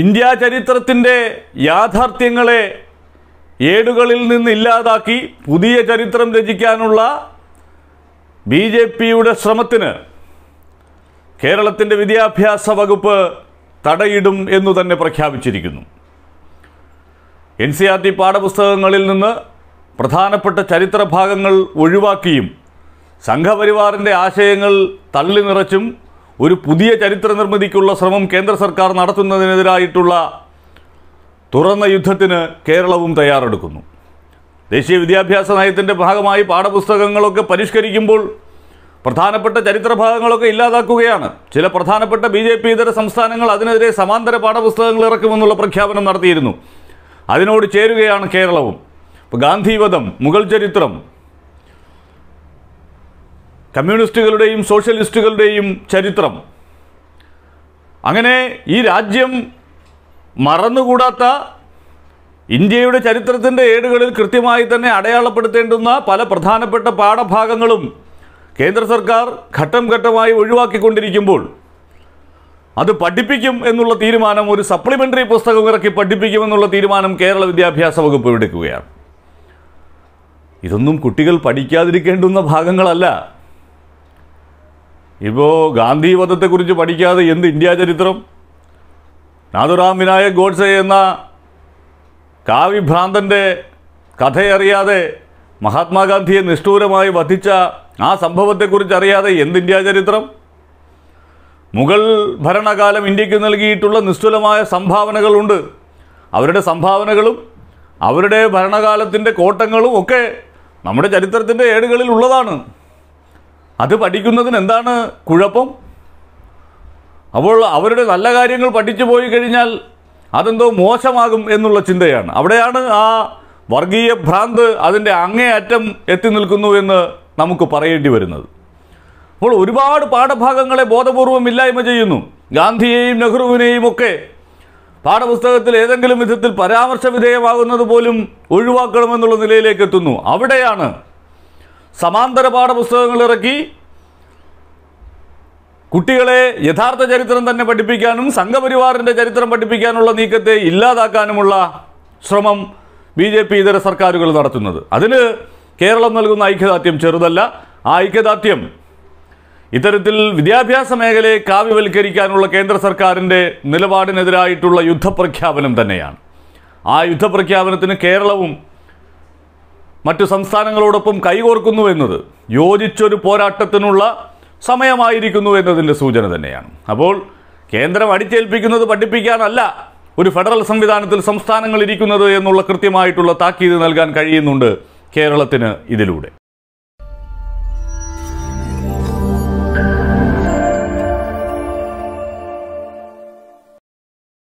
India ചരിത്രത്തിൻ്റെ യാഥാർത്ഥ്യങ്ങളെ ഏടുകളിൽ നിന്ന് ഇല്ലാതാക്കി പുതിയ ചരിത്രം രചിക്കാനുള്ള ബി ജെ പിയുടെ ശ്രമത്തിന് കേരളത്തിൻ്റെ വിദ്യാഭ്യാസ വകുപ്പ് തടയിടും എന്നു തന്നെ പ്രഖ്യാപിച്ചിരിക്കുന്നു എൻ സി ആർ ടി പാഠപുസ്തകങ്ങളിൽ നിന്ന് പ്രധാനപ്പെട്ട ചരിത്രഭാഗങ്ങൾ ഒഴിവാക്കിയും സംഘപരിവാറിൻ്റെ ആശയങ്ങൾ തള്ളി നിറച്ചും ഒരു പുതിയ ചരിത്ര നിർമ്മിതിക്കുള്ള ശ്രമം കേന്ദ്ര സർക്കാർ നടത്തുന്നതിനെതിരായിട്ടുള്ള തുറന്ന യുദ്ധത്തിന് കേരളവും തയ്യാറെടുക്കുന്നു ദേശീയ വിദ്യാഭ്യാസ നയത്തിൻ്റെ ഭാഗമായി പാഠപുസ്തകങ്ങളൊക്കെ പരിഷ്കരിക്കുമ്പോൾ പ്രധാനപ്പെട്ട ചരിത്ര ഭാഗങ്ങളൊക്കെ ഇല്ലാതാക്കുകയാണ് ചില പ്രധാനപ്പെട്ട ബി ജെ പി ഇതര സംസ്ഥാനങ്ങൾ അതിനെതിരെ സമാന്തര പാഠപുസ്തകങ്ങൾ ഇറക്കുമെന്നുള്ള പ്രഖ്യാപനം നടത്തിയിരുന്നു അതിനോട് ചേരുകയാണ് കേരളവും ഇപ്പോൾ ഗാന്ധിവധം മുഗൾ ചരിത്രം കമ്മ്യൂണിസ്റ്റുകളുടെയും സോഷ്യലിസ്റ്റുകളുടെയും ചരിത്രം അങ്ങനെ ഈ രാജ്യം മറന്നുകൂടാത്ത ഇന്ത്യയുടെ ചരിത്രത്തിൻ്റെ ഏടുകളിൽ കൃത്യമായി തന്നെ അടയാളപ്പെടുത്തേണ്ടുന്ന പല പ്രധാനപ്പെട്ട പാഠഭാഗങ്ങളും കേന്ദ്ര സർക്കാർ ഘട്ടം ഘട്ടമായി ഒഴിവാക്കിക്കൊണ്ടിരിക്കുമ്പോൾ അത് പഠിപ്പിക്കും എന്നുള്ള തീരുമാനം ഒരു സപ്ലിമെൻ്ററി പുസ്തകം ഇറക്കി പഠിപ്പിക്കുമെന്നുള്ള തീരുമാനം കേരള വിദ്യാഭ്യാസ വകുപ്പ് എടുക്കുകയാണ് ഇതൊന്നും കുട്ടികൾ പഠിക്കാതിരിക്കേണ്ടുന്ന ഭാഗങ്ങളല്ല ഇപ്പോൾ ഗാന്ധി വധത്തെക്കുറിച്ച് പഠിക്കാതെ എന്ത് ഇന്ത്യ ചരിത്രം നാഥുറാം വിനായക് ഗോഡ്സെ എന്ന കാവിഭ്രാന്തൻ്റെ കഥയറിയാതെ മഹാത്മാഗാന്ധിയെ നിഷ്ഠൂരമായി വധിച്ച ആ സംഭവത്തെക്കുറിച്ച് അറിയാതെ എന്ത് ഇന്ത്യ ചരിത്രം മുഗൾ ഭരണകാലം ഇന്ത്യക്ക് നൽകിയിട്ടുള്ള നിസ്തുലമായ സംഭാവനകളുണ്ട് അവരുടെ സംഭാവനകളും അവരുടെ ഭരണകാലത്തിൻ്റെ കോട്ടങ്ങളും ഒക്കെ നമ്മുടെ ചരിത്രത്തിൻ്റെ ഏടുകളിൽ ഉള്ളതാണ് അത് പഠിക്കുന്നതിന് എന്താണ് കുഴപ്പം അപ്പോൾ അവരുടെ നല്ല കാര്യങ്ങൾ പഠിച്ചു പോയി കഴിഞ്ഞാൽ അതെന്തോ മോശമാകും എന്നുള്ള ചിന്തയാണ് അവിടെയാണ് ആ വർഗീയ ഭ്രാന്ത് അതിൻ്റെ അങ്ങേയറ്റം എത്തി നിൽക്കുന്നു എന്ന് നമുക്ക് പറയേണ്ടി വരുന്നത് അപ്പോൾ ഒരുപാട് പാഠഭാഗങ്ങളെ ബോധപൂർവം ഇല്ലായ്മ ചെയ്യുന്നു ഗാന്ധിയെയും നെഹ്റുവിനെയും ഒക്കെ പാഠപുസ്തകത്തിൽ ഏതെങ്കിലും വിധത്തിൽ പരാമർശ വിധേയമാകുന്നത് പോലും ഒഴിവാക്കണമെന്നുള്ള നിലയിലേക്ക് എത്തുന്നു അവിടെയാണ് സമാന്തര പാഠപുസ്തകങ്ങൾ ഇറക്കി കുട്ടികളെ യഥാർത്ഥ ചരിത്രം തന്നെ പഠിപ്പിക്കാനും സംഘപരിവാറിൻ്റെ ചരിത്രം പഠിപ്പിക്കാനുള്ള നീക്കത്തെ ഇല്ലാതാക്കാനുമുള്ള ശ്രമം ബി ജെ പി ഇതര സർക്കാരുകൾ നടത്തുന്നത് അതിന് കേരളം നൽകുന്ന ഐക്യദാർഢ്യം ചെറുതല്ല ആ ഐക്യദാർഢ്യം ഇത്തരത്തിൽ വിദ്യാഭ്യാസ മേഖലയെ കാവ്യവൽക്കരിക്കാനുള്ള കേന്ദ്ര സർക്കാരിൻ്റെ നിലപാടിനെതിരായിട്ടുള്ള യുദ്ധപ്രഖ്യാപനം തന്നെയാണ് ആ യുദ്ധപ്രഖ്യാപനത്തിന് കേരളവും മറ്റു സംസ്ഥാനങ്ങളോടൊപ്പം കൈകോർക്കുന്നു എന്നത് യോജിച്ചൊരു പോരാട്ടത്തിനുള്ള സമയമായിരിക്കുന്നു എന്നതിൻ്റെ സൂചന തന്നെയാണ് അപ്പോൾ കേന്ദ്രം അടിച്ചേൽപ്പിക്കുന്നത് പഠിപ്പിക്കാനല്ല ഒരു ഫെഡറൽ സംവിധാനത്തിൽ സംസ്ഥാനങ്ങൾ ഇരിക്കുന്നത് എന്നുള്ള കൃത്യമായിട്ടുള്ള താക്കീത് നൽകാൻ കഴിയുന്നുണ്ട് കേരളത്തിന് ഇതിലൂടെ